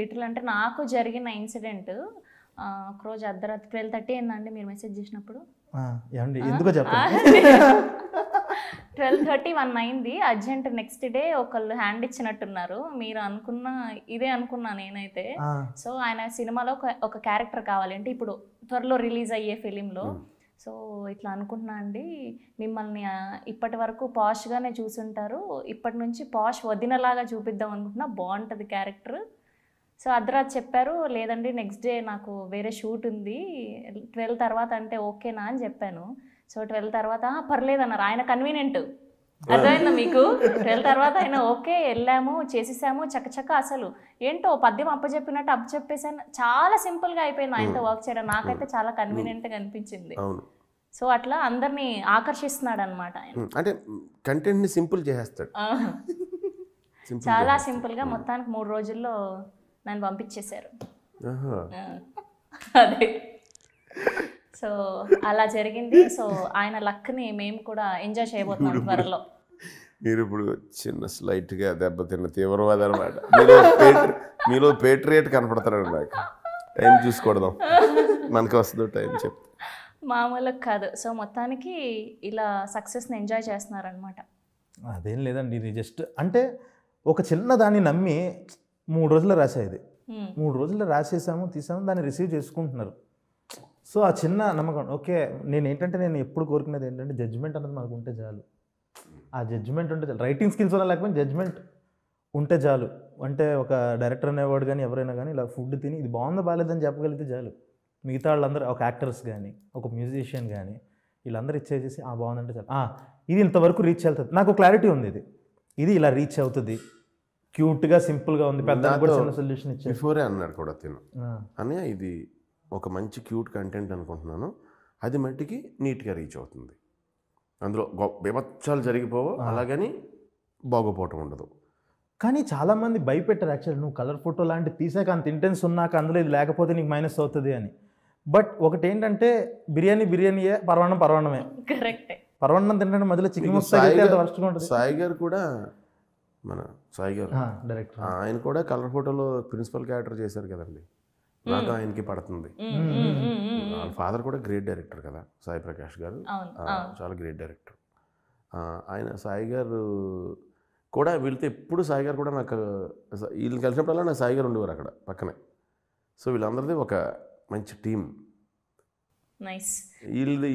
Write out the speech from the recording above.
Little అంటే నాకు జరిగిన ఇన్సిడెంట్ ఒక రోజు అర్ధరాత్రి ట్వెల్వ్ థర్టీ అయిందండి మీరు మెసేజ్ చేసినప్పుడు ఎందుకో ట్వెల్వ్ థర్టీ వన్ అయింది అర్జెంట్ నెక్స్ట్ డే ఒకళ్ళు హ్యాండ్ ఇచ్చినట్టున్నారు మీరు అనుకున్న ఇదే అనుకున్నా నేనైతే సో ఆయన సినిమాలో ఒక క్యారెక్టర్ కావాలి అంటే ఇప్పుడు త్వరలో రిలీజ్ అయ్యే ఫిలింలో hmm. సో ఇట్లా అనుకుంటున్నా అండి మిమ్మల్ని ఇప్పటి వరకు పాష్గానే చూసుంటారు ఇప్పటి నుంచి పాష్ వదినలాగా చూపిద్దాం అనుకుంటున్నా బాగుంటుంది క్యారెక్టర్ సో అర్ధరాత్రి చెప్పారు లేదండి నెక్స్ట్ డే నాకు వేరే షూట్ ఉంది ట్వెల్వ్ తర్వాత అంటే ఓకేనా అని చెప్పాను సో ట్వెల్వ్ తర్వాత పర్లేదు అన్నారు ఆయన కన్వీనియంట్ అర్థమైందా మీకు ట్వెల్వ్ తర్వాత ఆయన ఓకే వెళ్ళాము చేసేసాము చక్కచక్క అసలు ఏంటో పద్యం అప్పచెప్పినట్టు అప్పచెప్పేసాను చాలా సింపుల్గా అయిపోయింది ఆయనతో వర్క్ చేయడం నాకైతే చాలా కన్వీనియంట్గా అనిపించింది సో అట్లా అందరినీ ఆకర్షిస్తున్నాడు అనమాట ఆయన అంటే కంటెంట్ని సింపుల్ చేసేస్తాడు చాలా సింపుల్గా మొత్తానికి మూడు రోజుల్లో నన్ను పంపించేశారు అదే సో అలా జరిగింది సో ఆయన లక్ని మేము కూడా ఎంజాయ్ చేయబోతున్నాం త్వరలో మీరు ఇప్పుడు చిన్న స్లైట్గా దెబ్బతిన్న తీవ్రవాది అనమాట మీలో పేట్రియట్ కనపడతారండి నాకు టైం చూసుకోవడదాం మనకు వస్తుంది టైం చెప్తా మామూలుగా కాదు సో మొత్తానికి ఇలా సక్సెస్ని ఎంజాయ్ చేస్తున్నారనమాట అదేం లేదండి ఇది జస్ట్ అంటే ఒక చిన్న దాన్ని నమ్మి మూడు రోజులు రాసేది మూడు రోజులు రాసేసాము తీసాము దాన్ని రిసీవ్ చేసుకుంటున్నారు సో ఆ చిన్న నమ్మకం ఓకే నేను ఏంటంటే నేను ఎప్పుడు కోరుకునేది ఏంటంటే జడ్జ్మెంట్ అన్నది మనకు ఉంటే చాలు ఆ జడ్జ్మెంట్ ఉంటే చాలు రైటింగ్ స్కిల్స్ వల్ల లేకపోతే జడ్జ్మెంట్ ఉంటే చాలు అంటే ఒక డైరెక్టర్ అనేవాడు కానీ ఎవరైనా కానీ ఇలా ఫుడ్ తిని ఇది బాగుందో బాగాలేదని చెప్పగలిగితే చాలు మిగతా వాళ్ళందరూ ఒక యాక్టర్స్ కానీ ఒక మ్యూజిషియన్ కానీ వీళ్ళందరూ ఇచ్చేసేసి ఆ బాగుందంటే చాలు ఇది ఇంతవరకు రీచ్ అవుతుంది నాకు క్లారిటీ ఉంది ఇది ఇది ఇలా రీచ్ అవుతుంది క్యూట్గా సింపుల్గా ఉంది పెద్ద సొల్యూషన్ ఇచ్చి బిఫోరే అన్నాడు కూడా తిను అని ఇది ఒక మంచి క్యూట్ కంటెంట్ అనుకుంటున్నాను అది మట్టికి నీట్గా రీచ్ అవుతుంది అందులో విమత్సాలు జరిగిపోవు అలాగని బాగోపోవటం ఉండదు కానీ చాలామంది భయపెట్టారు యాక్చువల్లీ నువ్వు కలర్ ఫోటో లాంటి తీసాక అంత ఇంటెన్స్ ఉన్నాక అందులో ఇది లేకపోతే నీకు మైనస్ అవుతుంది అని బట్ ఒకటి ఏంటంటే బిర్యానీ బిర్యానీయే పర్వణం పర్వణమే కరెక్ట్ పర్వాణం తింటే మధ్యలో చికెన్ సాయి గారు కూడా మన సాయి గారు డైరెక్టర్ ఆయన కూడా కలర్ ఫోటోలో ప్రిన్సిపల్ క్యారెక్టర్ చేశారు కదండి నాకు ఆయనకి పడుతుంది వాళ్ళ ఫాదర్ కూడా గ్రేట్ డైరెక్టర్ కదా సాయి ప్రకాష్ గారు చాలా గ్రేట్ డైరెక్టర్ ఆయన సాయి గారు కూడా వీళ్ళతో ఎప్పుడు సాయి గారు కూడా నాకు వీళ్ళు కలిసినప్పుడల్లా నాకు సాయి గారు ఉండేవారు అక్కడ పక్కనే సో వీళ్ళందరిది ఒక మంచి టీం నైస్ వీళ్ళది